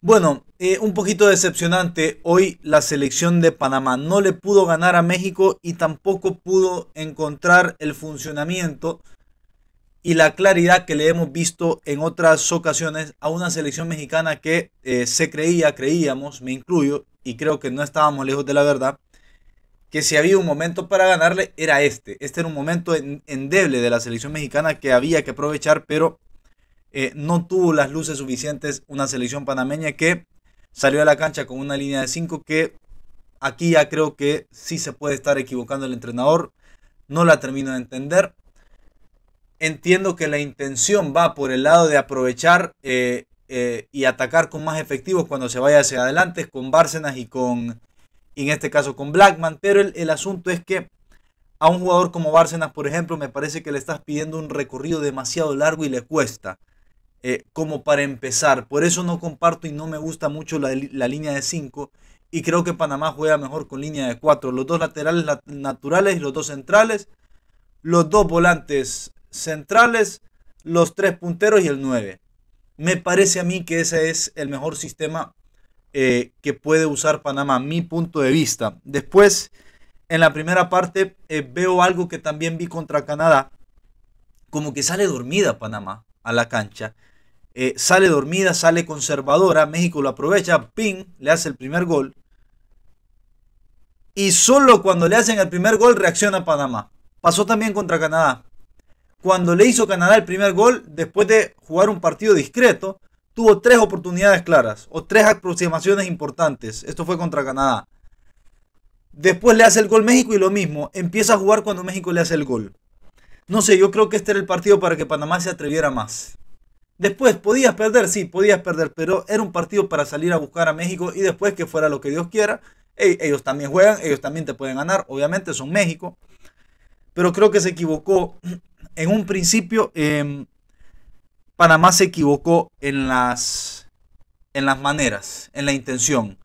Bueno, eh, un poquito decepcionante. Hoy la selección de Panamá no le pudo ganar a México y tampoco pudo encontrar el funcionamiento y la claridad que le hemos visto en otras ocasiones a una selección mexicana que eh, se creía, creíamos, me incluyo, y creo que no estábamos lejos de la verdad, que si había un momento para ganarle era este. Este era un momento endeble de la selección mexicana que había que aprovechar, pero eh, no tuvo las luces suficientes una selección panameña que salió a la cancha con una línea de 5 que aquí ya creo que sí se puede estar equivocando el entrenador. No la termino de entender. Entiendo que la intención va por el lado de aprovechar eh, eh, y atacar con más efectivos cuando se vaya hacia adelante con Bárcenas y con, en este caso con Blackman. Pero el asunto es que a un jugador como Bárcenas, por ejemplo, me parece que le estás pidiendo un recorrido demasiado largo y le cuesta. Eh, como para empezar. Por eso no comparto y no me gusta mucho la, línea de 5. Y creo que Panamá juega mejor con línea de 4. Los dos laterales naturales y los dos centrales. Los dos volantes centrales. Los tres punteros y el 9. Me parece a mí que ese es el mejor sistema eh, que puede usar Panamá, mi punto de vista. Después, en la primera parte, eh, veo algo que también vi contra Canadá. Como que sale dormida Panamá a la cancha. Eh, sale dormida, sale conservadora, México lo aprovecha, ping, le hace el primer gol. Y solo cuando le hacen el primer gol reacciona Panamá. Pasó también contra Canadá. Cuando le hizo Canadá el primer gol, después de jugar un partido discreto, tuvo tres oportunidades claras o tres aproximaciones importantes. Esto fue contra Canadá. Después le hace el gol México y lo mismo, empieza a jugar cuando México le hace el gol. No sé, yo creo que este era el partido para que Panamá se atreviera más. Después podías perder, sí, podías perder, pero era un partido para salir a buscar a México y después que fuera lo que Dios quiera. Ellos también juegan, ellos también te pueden ganar, obviamente son México. Pero creo que se equivocó en un principio. Em, Panamá se equivocó en las, en las maneras, en la intención,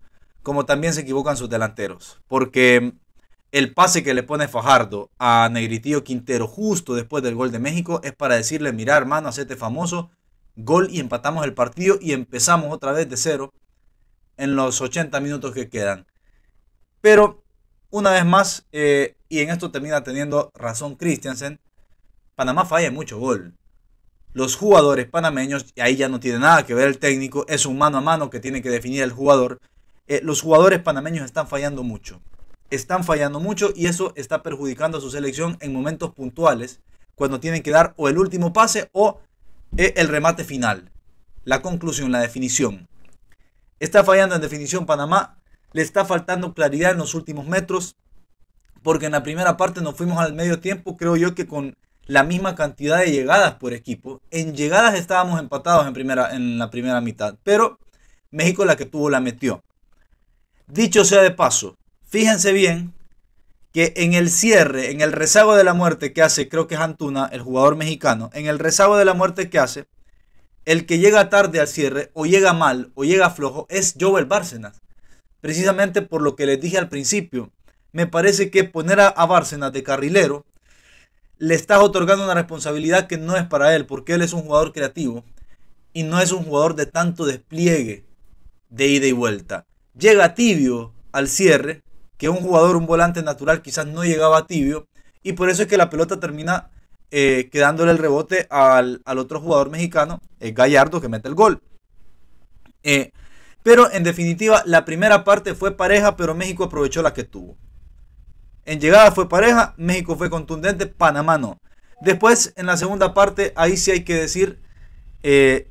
como también se equivocan sus delanteros. Porque em, el pase que le pone Fajardo a Negritillo Quintero justo después del gol de México es para decirle, mira hermano, hacete famoso, gol y empatamos el partido y empezamos otra vez de cero en los 80 minutos que quedan. Pero una vez más, eh, y en esto termina teniendo razón Christiansen, Panamá falla mucho gol. Los jugadores panameños, y ahí ya no tiene nada que ver el técnico, es un mano a mano que tiene que definir el jugador. Eh, los jugadores panameños están fallando mucho. Están fallando mucho y eso está perjudicando a su selección en momentos puntuales, cuando tienen que dar o el último pase o el remate final, la conclusión, la definición. Está fallando en definición Panamá, le está faltando claridad en los últimos metros, porque en la primera parte nos fuimos al medio tiempo, creo yo que con la misma cantidad de llegadas por equipo. En llegadas estábamos empatados en, primera, en la primera mitad, pero México la que tuvo la metió. Dicho sea de paso, fíjense bien que en el cierre, en el rezago de la muerte que hace, creo que es Antuna, el jugador mexicano, en el rezago de la muerte que hace, el que llega tarde al cierre, o llega mal, o llega flojo, es Joel Bárcenas. Precisamente por lo que les dije al principio, me parece que poner a, a Bárcenas de carrilero le estás otorgando una responsabilidad que no es para él, porque él es un jugador creativo y no es un jugador de tanto despliegue de ida y vuelta. Llega tibio al cierre, que un jugador, un volante natural quizás no llegaba a tibio y por eso es que la pelota termina eh, quedándole el rebote al, otro jugador mexicano, el eh, Gallardo, que mete el gol. Eh, pero en definitiva, la primera parte fue pareja, pero México aprovechó la que tuvo. En llegada fue pareja, México fue contundente, Panamá no. Después, en la segunda parte, ahí sí hay que decir que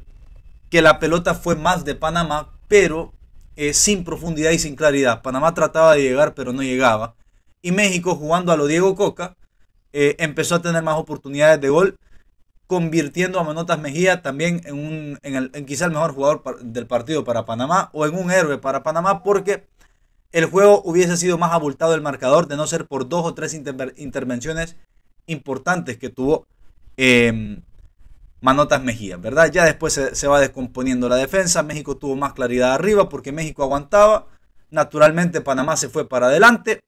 la pelota fue más de Panamá, pero eh, sin profundidad y sin claridad. Panamá trataba de llegar, pero no llegaba. Y México, jugando a lo Diego Coca, eh, empezó a tener más oportunidades de gol, convirtiendo a Manotas Mejía también en, un, en, el, quizá el mejor jugador del partido para Panamá o en un héroe para Panamá, porque el juego hubiese sido más abultado el marcador de no ser por dos o tres intervenciones importantes que tuvo. Em, Manotas Mejía, ¿verdad? Ya después se, va descomponiendo la defensa, México tuvo más claridad arriba porque México aguantaba, naturalmente Panamá se fue para adelante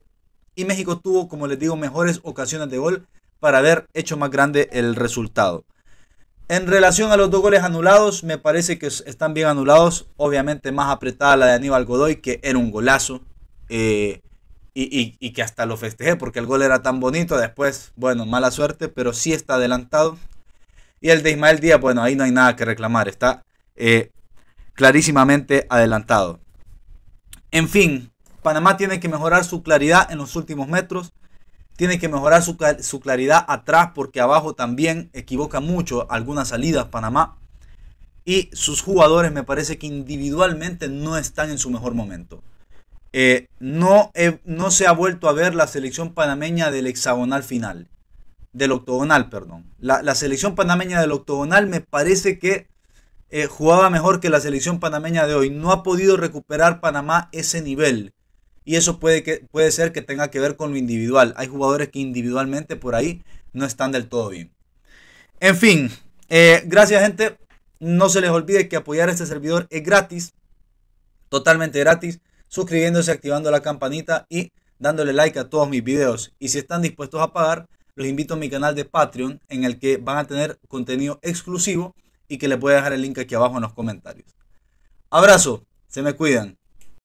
y México tuvo, como les digo, mejores ocasiones de gol para haber hecho más grande el resultado. En relación a los dos goles anulados, me parece que están bien anulados. Obviamente más apretada la de Aníbal Godoy, que era un golazo. Eh, y, y, que hasta lo festejé porque el gol era tan bonito. Después, bueno, mala suerte, pero sí está adelantado. Y el de Ismael Díaz, bueno, ahí no hay nada que reclamar, está eh, clarísimamente adelantado. En fin, Panamá tiene que mejorar su claridad en los últimos metros, tiene que mejorar su, claridad atrás porque abajo también equivoca mucho algunas salidas Panamá. Y sus jugadores me parece que individualmente no están en su mejor momento. Eh, no, no se ha vuelto a ver la selección panameña del hexagonal final del octogonal, perdón. La, selección panameña del octogonal me parece que eh, jugaba mejor que la selección panameña de hoy. No ha podido recuperar Panamá ese nivel. Y eso puede, que, puede ser que tenga que ver con lo individual. Hay jugadores que individualmente por ahí no están del todo bien. En fin, eh, gracias gente. No se les olvide que apoyar este servidor es gratis. Totalmente gratis. Suscribiéndose, activando la campanita y dándole like a todos mis videos. Y si están dispuestos a pagar, los invito a mi canal de Patreon en el que van a tener contenido exclusivo y que les voy a dejar el link aquí abajo en los comentarios. Abrazo, se me cuidan.